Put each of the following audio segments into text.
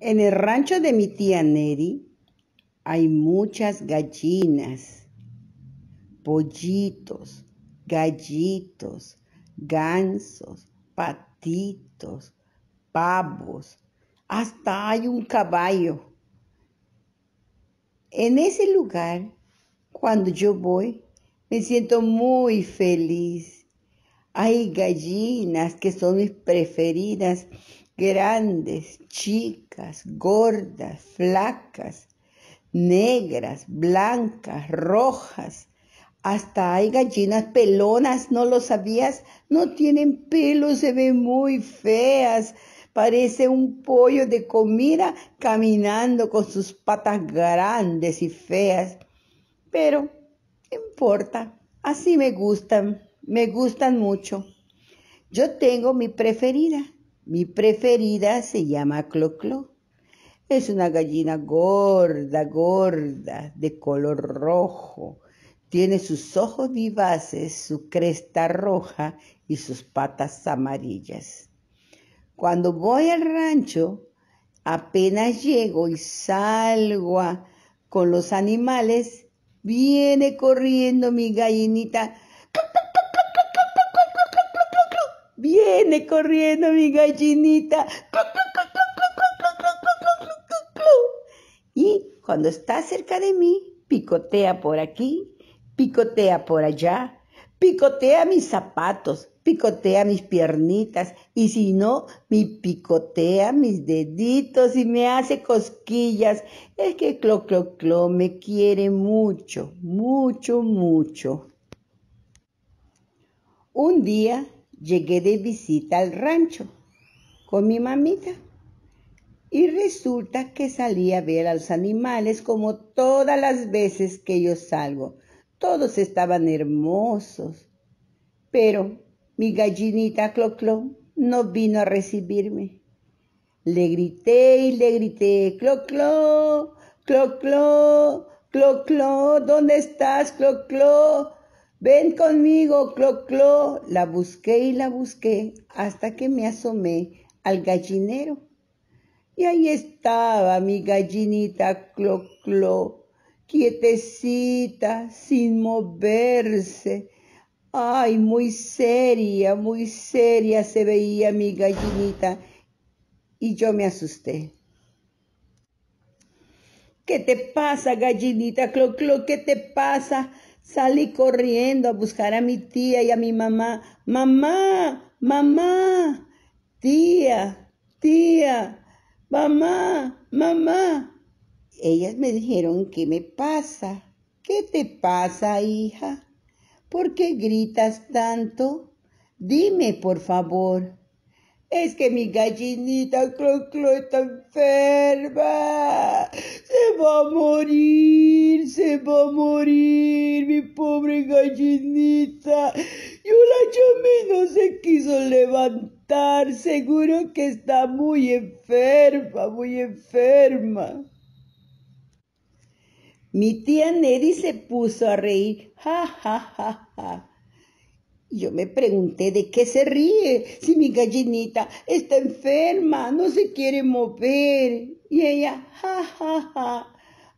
En el rancho de mi tía Neri hay muchas gallinas, pollitos, gallitos, gansos, patitos, pavos, hasta hay un caballo. En ese lugar, cuando yo voy, me siento muy feliz. Hay gallinas que son mis preferidas grandes, chicas, gordas, flacas, negras, blancas, rojas. Hasta hay gallinas pelonas, ¿no lo sabías? No tienen pelo, se ven muy feas. Parece un pollo de comida caminando con sus patas grandes y feas. Pero, importa? Así me gustan, me gustan mucho. Yo tengo mi preferida mi preferida se llama Cloclo. Es una gallina gorda, gorda, de color rojo. Tiene sus ojos vivaces, su cresta roja y sus patas amarillas. Cuando voy al rancho, apenas llego y salgo con los animales, viene corriendo mi gallinita. Viene corriendo mi gallinita. Y cuando está cerca de mí, picotea por aquí, picotea por allá, picotea mis zapatos, picotea mis piernitas y si no, me picotea mis deditos y me hace cosquillas. Es que Clo Clo Clo me quiere mucho, mucho, mucho. Un día llegué de visita al rancho con mi mamita. Y resulta que salí a ver a los animales como todas las veces que yo salgo. Todos estaban hermosos. Pero mi gallinita Cloclo no vino a recibirme. Le grité y le grité, Cloclo, Cloclo, Cloclo, ¿dónde estás, Cloclo? Ven conmigo, clo, clo. La busqué y la busqué hasta que me asomé al gallinero. Y ahí estaba mi gallinita, clo, clo, quietecita, sin moverse. Ay, muy seria, muy seria se veía mi gallinita y yo me asusté. ¿Qué te pasa, gallinita clo -clo? ¿Qué te pasa? Salí corriendo a buscar a mi tía y a mi mamá. Mamá, mamá, tía, tía, mamá, mamá. Ellas me dijeron, ¿qué me pasa? ¿Qué te pasa, hija? ¿Por qué gritas tanto? Dime, por favor. Es que mi gallinita clo clo, está enferma. Se va a morir, se va a morir, mi pobre gallinita. Y la llamé, no se quiso levantar. Seguro que está muy enferma, muy enferma. Mi tía Nelly se puso a reír. Ja, ja, ja, ja. Yo me pregunté de qué se ríe si mi gallinita está enferma, no se quiere mover. Y ella, ja, ja, ja.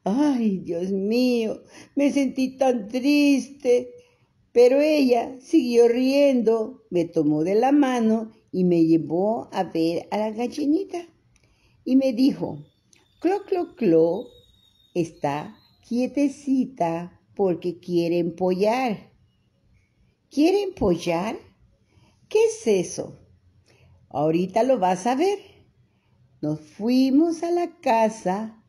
Ay, Dios mío, me sentí tan triste. Pero ella siguió riendo, me tomó de la mano y me llevó a ver a la gallinita. Y me dijo, Clo, clo, clo, está quietecita porque quiere empollar. ¿Quieren pollar? ¿Qué es eso? Ahorita lo vas a ver. Nos fuimos a la casa,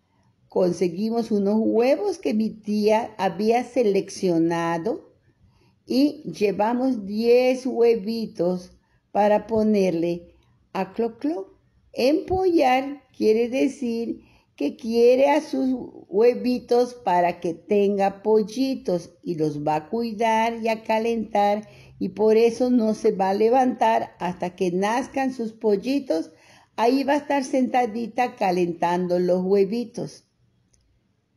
conseguimos unos huevos que mi tía había seleccionado y llevamos 10 huevitos para ponerle a Cloclo. Empollar quiere decir que quiere a sus huevitos para que tenga pollitos y los va a cuidar y a calentar y por eso no se va a levantar hasta que nazcan sus pollitos. Ahí va a estar sentadita calentando los huevitos.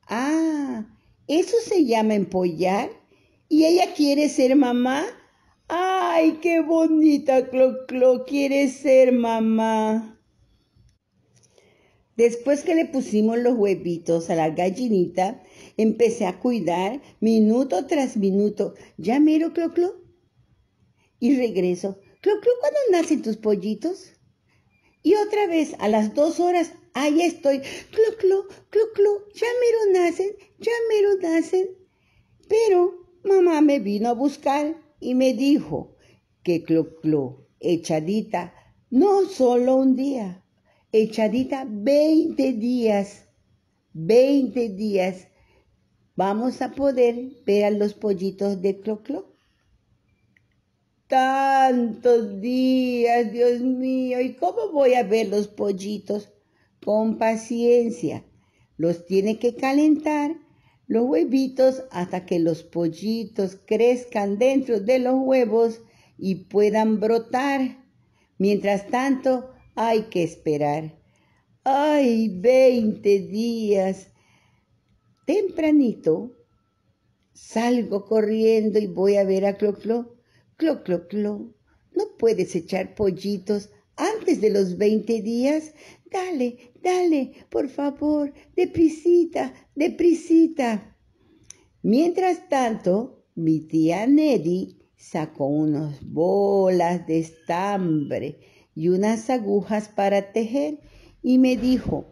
Ah, eso se llama empollar. ¿Y ella quiere ser mamá? ¡Ay, qué bonita, Clo, Clo quiere ser mamá! Después que le pusimos los huevitos a la gallinita, empecé a cuidar minuto tras minuto. Ya miro, clo, clo. Y regreso. Clo, clo, ¿cuándo nacen tus pollitos? Y otra vez, a las dos horas, ahí estoy. Clo, clo, clo, clo. Ya miro nacen, ya miro nacen. Pero mamá me vino a buscar y me dijo que clo, clo, echadita, no solo un día echadita 20 días, 20 días, vamos a poder ver a los pollitos de Cloclo. -clo. Tantos días, Dios mío, ¿y cómo voy a ver los pollitos? Con paciencia, los tiene que calentar los huevitos hasta que los pollitos crezcan dentro de los huevos y puedan brotar. Mientras tanto, hay que esperar. ¡Ay, veinte días! Tempranito salgo corriendo y voy a ver a Cloclo. Clo, clo, clo. ¿No puedes echar pollitos antes de los veinte días? Dale, dale, por favor, deprisita, deprisita. Mientras tanto, mi tía Neddy sacó unas bolas de estambre y unas agujas para tejer y me dijo,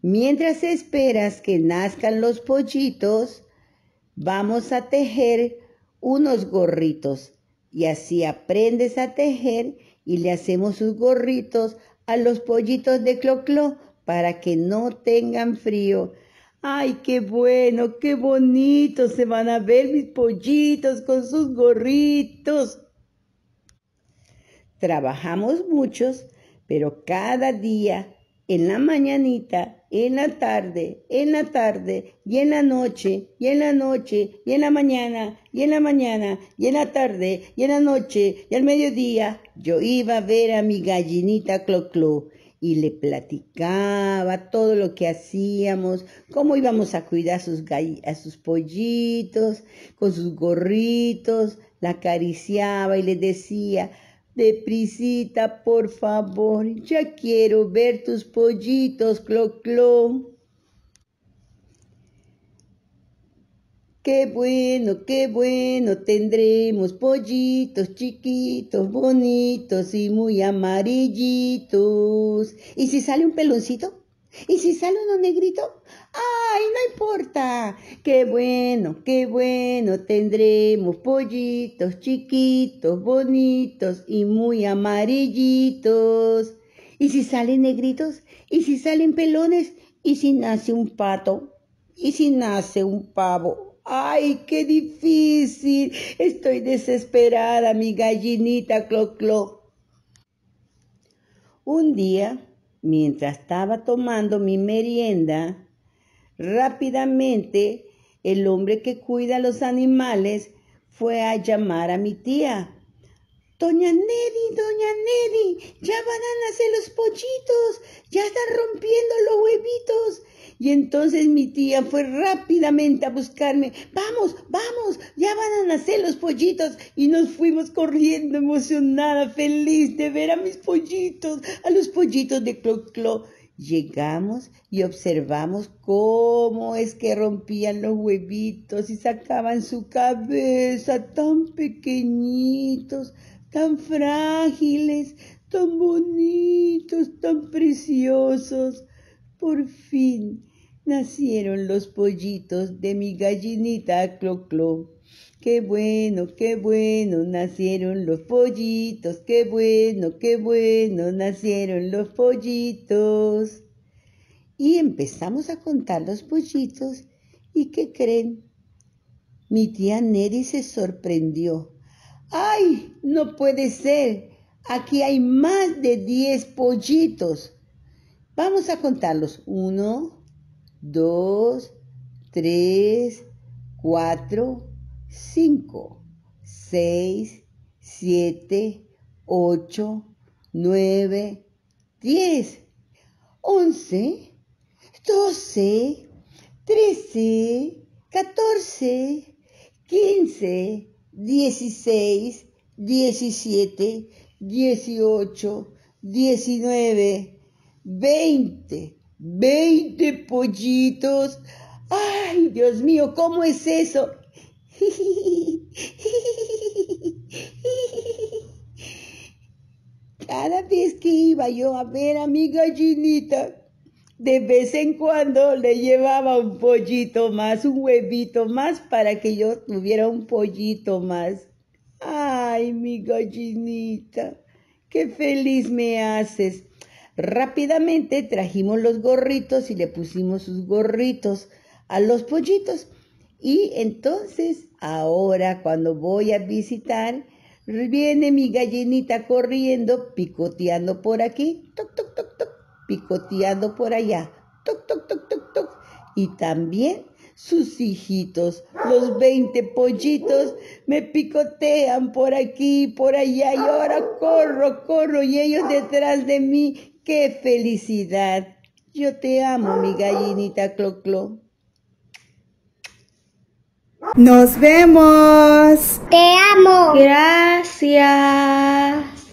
mientras esperas que nazcan los pollitos, vamos a tejer unos gorritos y así aprendes a tejer y le hacemos sus gorritos a los pollitos de Cloclo para que no tengan frío. Ay, qué bueno, qué bonito se van a ver mis pollitos con sus gorritos. Trabajamos muchos, pero cada día, en la mañanita, en la tarde, en la tarde, y en la noche, y en la noche, y en la mañana, y en la mañana, y en la tarde, y en la noche, y al mediodía, yo iba a ver a mi gallinita Clo y le platicaba todo lo que hacíamos, cómo íbamos a cuidar sus, a sus pollitos, con sus gorritos, la acariciaba y le decía, Deprisita, por favor, ya quiero ver tus pollitos, Cloclo. Qué bueno, qué bueno, tendremos pollitos chiquitos, bonitos y muy amarillitos. ¿Y si sale un peloncito? ¿Y si sale uno negrito? ¡Ah! ¡Ay, no importa! ¡Qué bueno, qué bueno! Tendremos pollitos chiquitos, bonitos y muy amarillitos. ¿Y si salen negritos? ¿Y si salen pelones? ¿Y si nace un pato? ¿Y si nace un pavo? ¡Ay, qué difícil! Estoy desesperada, mi gallinita Cloclo. Clo. Un día, mientras estaba tomando mi merienda, Rápidamente, el hombre que cuida a los animales fue a llamar a mi tía. Doña Nelly, doña Nelly, ya van a nacer los pollitos, ya están rompiendo los huevitos. Y entonces mi tía fue rápidamente a buscarme. Vamos, vamos, ya van a nacer los pollitos. Y nos fuimos corriendo emocionada, feliz de ver a mis pollitos, a los pollitos de Cloclo. -clo. Llegamos y observamos cómo es que rompían los huevitos y sacaban su cabeza tan pequeñitos, tan frágiles, tan bonitos, tan preciosos. Por fin Nacieron los pollitos de mi gallinita Cloclo. Qué bueno, qué bueno, nacieron los pollitos. Qué bueno, qué bueno, nacieron los pollitos. Y empezamos a contar los pollitos. ¿Y qué creen? Mi tía Neri se sorprendió. ¡Ay! No puede ser. Aquí hay más de diez pollitos. Vamos a contarlos. Uno, 2, 3, 4, 5, 6, 7, 8, 9, 10, 11, 12, 13, 14, 15, 16, 17, 18, 19, 20. 20 pollitos. Ay, Dios mío, ¿cómo es eso? Cada vez que iba yo a ver a mi gallinita, de vez en cuando le llevaba un pollito más, un huevito más, para que yo tuviera un pollito más. Ay, mi gallinita, qué feliz me haces. Rápidamente trajimos los gorritos y le pusimos sus gorritos a los pollitos. Y entonces, ahora cuando voy a visitar, viene mi gallinita corriendo, picoteando por aquí, toc, toc, toc, toc, picoteando por allá, toc, toc, toc, toc, toc. Y también sus hijitos, los 20 pollitos, me picotean por aquí, por allá, y ahora corro, corro, y ellos detrás de mí, ¡Qué felicidad! Yo te amo, mi gallinita Cloclo. ¡Nos vemos! ¡Te amo! Gracias.